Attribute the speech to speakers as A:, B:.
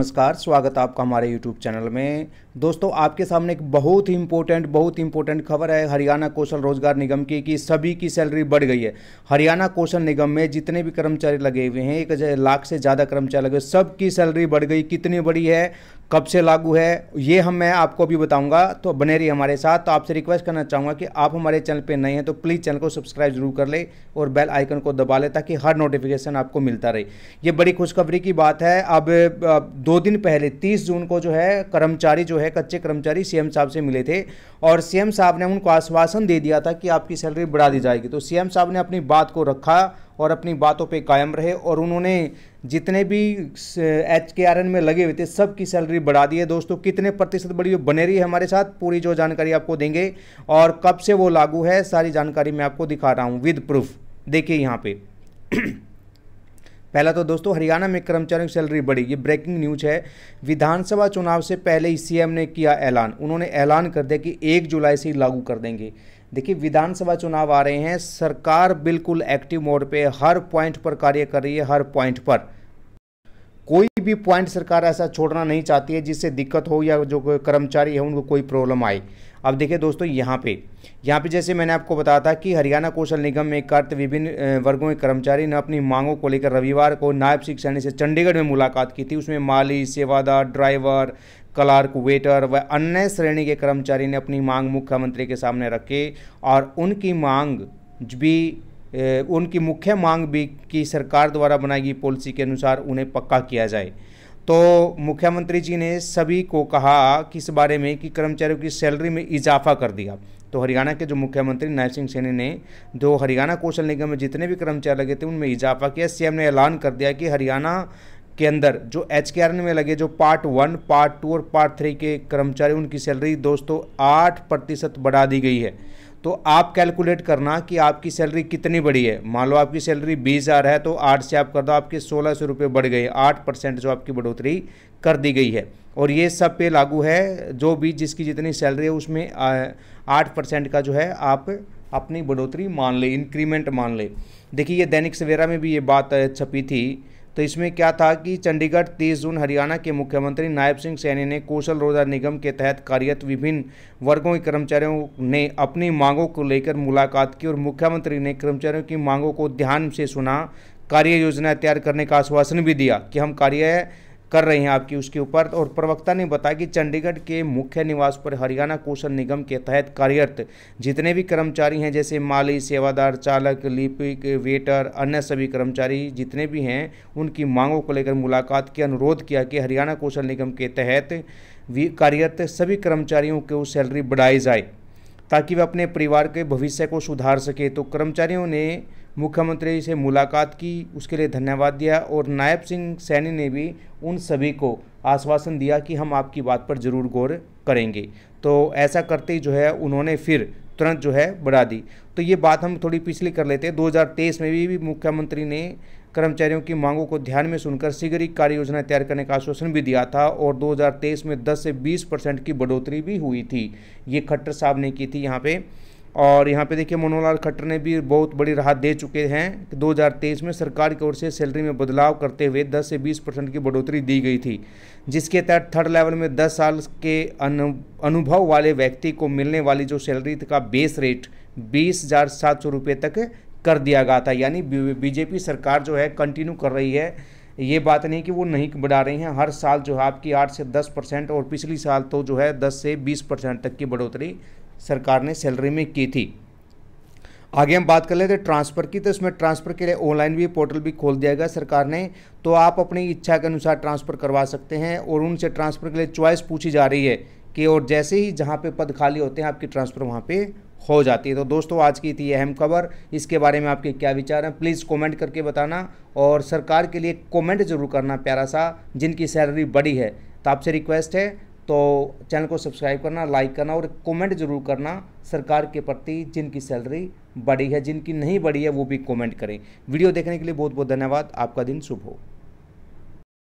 A: नमस्कार स्वागत आपका हमारे YouTube चैनल में दोस्तों आपके सामने एक बहुत ही इम्पोर्टेंट बहुत ही खबर है हरियाणा कौशल रोजगार निगम की कि सभी की सैलरी बढ़ गई है हरियाणा कौशल निगम में जितने भी कर्मचारी लगे हुए हैं एक लाख से ज़्यादा कर्मचारी लगे हुए सबकी सैलरी बढ़ गई कितनी बड़ी है कब से लागू है ये हम मैं आपको भी बताऊंगा तो बने रही हमारे साथ तो आपसे रिक्वेस्ट करना चाहूँगा कि आप हमारे चैनल पे नए हैं तो प्लीज़ चैनल को सब्सक्राइब जरूर कर ले और बेल आइकन को दबा ले ताकि हर नोटिफिकेशन आपको मिलता रहे ये बड़ी खुशखबरी की बात है अब दो दिन पहले तीस जून को जो है कर्मचारी जो है कच्चे कर्मचारी सी साहब से मिले थे और सी साहब ने उनको आश्वासन दे दिया था कि आपकी सैलरी बढ़ा दी जाएगी तो सी साहब ने अपनी बात को रखा और अपनी बातों पे कायम रहे और उन्होंने जितने भी एच के आर एन में लगे हुए थे सब की सैलरी बढ़ा दी है दोस्तों कितने प्रतिशत बढ़ी बने रही है हमारे साथ पूरी जो जानकारी आपको देंगे और कब से वो लागू है सारी जानकारी मैं आपको दिखा रहा हूँ विद प्रूफ देखिए यहाँ पे पहला तो दोस्तों हरियाणा में कर्मचारियों की सैलरी बढ़ी ये ब्रेकिंग न्यूज है विधानसभा चुनाव से पहले ही सीएम ने किया ऐलान उन्होंने ऐलान कर दिया कि एक जुलाई से ही लागू कर देंगे देखिए विधानसभा चुनाव आ रहे हैं सरकार बिल्कुल एक्टिव मोड पे हर पॉइंट पर कार्य कर रही है हर पॉइंट पर कोई भी पॉइंट सरकार ऐसा छोड़ना नहीं चाहती है जिससे दिक्कत हो या जो कर्मचारी है उनको कोई प्रॉब्लम आए अब देखिए दोस्तों यहाँ पे यहाँ पे जैसे मैंने आपको बताया था कि हरियाणा कौशल निगम में एकत्र विभिन्न वर्गों के कर्मचारी ने अपनी मांगों को लेकर रविवार को नायब शिक्षा से चंडीगढ़ में मुलाकात की थी उसमें माली सेवादार ड्राइवर क्लर्क वेटर व अन्य श्रेणी के कर्मचारी ने अपनी मांग मुख्यमंत्री के सामने रखे और उनकी मांग भी उनकी मुख्य मांग भी कि सरकार द्वारा बनाई गई पॉलिसी के अनुसार उन्हें पक्का किया जाए तो मुख्यमंत्री जी ने सभी को कहा कि इस बारे में कि कर्मचारियों की सैलरी में इजाफा कर दिया तो हरियाणा के जो मुख्यमंत्री नायब सिंह सैनी ने जो हरियाणा कौशल निगम में जितने भी कर्मचारी लगे थे उनमें इजाफा किया सीएम ने ऐलान कर दिया कि हरियाणा के अंदर जो एच के में लगे जो पार्ट वन पार्ट टू और पार्ट थ्री के कर्मचारी उनकी सैलरी दोस्तों आठ प्रतिशत बढ़ा दी गई है तो आप कैलकुलेट करना कि आपकी सैलरी कितनी बड़ी है मान लो आपकी सैलरी बीस हज़ार है तो आठ से आप कर दो आपके सोलह सौ रुपये बढ़ गए आठ परसेंट जो आपकी बढ़ोतरी कर दी गई है और ये सब पे लागू है जो भी जिसकी जितनी सैलरी है उसमें आठ परसेंट का जो है आप अपनी बढ़ोतरी मान ले इंक्रीमेंट मान ले देखिए ये दैनिक सवेरा में भी ये बात छपी थी तो इसमें क्या था कि चंडीगढ़ तीस जून हरियाणा के मुख्यमंत्री नायब सिंह सैनी ने कौशल रोजगार निगम के तहत कार्यरत विभिन्न वर्गों के कर्मचारियों ने अपनी मांगों को लेकर मुलाकात की और मुख्यमंत्री ने कर्मचारियों की मांगों को ध्यान से सुना कार्य योजना तैयार करने का आश्वासन भी दिया कि हम कार्य कर रहे हैं आपकी उसके ऊपर और प्रवक्ता ने बताया कि चंडीगढ़ के मुख्य निवास पर हरियाणा कौशल निगम के तहत कार्यरत जितने भी कर्मचारी हैं जैसे माली सेवादार चालक लिपिक वेटर अन्य सभी कर्मचारी जितने भी हैं उनकी मांगों को लेकर मुलाकात के अनुरोध किया कि हरियाणा कौशल निगम के तहत कार्यरत सभी कर्मचारियों को सैलरी बढ़ाई जाए ताकि वे अपने परिवार के भविष्य को सुधार सके तो कर्मचारियों ने मुख्यमंत्री से मुलाकात की उसके लिए धन्यवाद दिया और नायब सिंह सैनी ने भी उन सभी को आश्वासन दिया कि हम आपकी बात पर ज़रूर गौर करेंगे तो ऐसा करते ही जो है उन्होंने फिर तुरंत जो है बढ़ा दी तो ये बात हम थोड़ी पिछली कर लेते हैं 2023 में भी, भी मुख्यमंत्री ने कर्मचारियों की मांगों को ध्यान में सुनकर शीघ्र ही कार्य योजना तैयार करने का आश्वासन भी दिया था और 2023 में 10 से 20 परसेंट की बढ़ोतरी भी हुई थी ये खट्टर साहब ने की थी यहाँ पे और यहाँ पे देखिए मनोहर खट्टर ने भी बहुत बड़ी राहत दे चुके हैं कि 2023 में सरकार की ओर से सैलरी में बदलाव करते हुए 10 से 20 परसेंट की बढ़ोतरी दी गई थी जिसके तहत थर्ड लेवल में 10 साल के अनुभव वाले व्यक्ति को मिलने वाली जो सैलरी का बेस रेट बीस हज़ार सात सौ रुपये तक कर दिया गया था यानी बीजेपी सरकार जो है कंटिन्यू कर रही है ये बात नहीं कि वो नहीं बढ़ा रही हैं हर साल जो है आपकी आठ से दस परसेंट और पिछली साल तो जो है दस से बीस परसेंट तक की बढ़ोतरी सरकार ने सैलरी में की थी आगे हम बात कर लेते हैं ट्रांसफ़र की तो इसमें ट्रांसफ़र के लिए ऑनलाइन भी पोर्टल भी खोल दिया गया सरकार ने तो आप अपनी इच्छा के अनुसार ट्रांसफ़र करवा सकते हैं और उनसे ट्रांसफ़र के लिए चॉइस पूछी जा रही है कि और जैसे ही जहाँ पे पद खाली होते हैं आपकी ट्रांसफ़र वहाँ पे हो जाती है तो दोस्तों आज की थी अहम खबर इसके बारे में आपके क्या विचार हैं प्लीज़ कॉमेंट करके बताना और सरकार के लिए कॉमेंट जरूर करना प्यारा सा जिनकी सैलरी बड़ी है तो आपसे रिक्वेस्ट है तो चैनल को सब्सक्राइब करना लाइक करना और कमेंट जरूर करना सरकार के प्रति जिनकी सैलरी बढ़ी है जिनकी नहीं बढ़ी है वो भी कमेंट करें वीडियो देखने के लिए बहुत बहुत धन्यवाद आपका दिन शुभ हो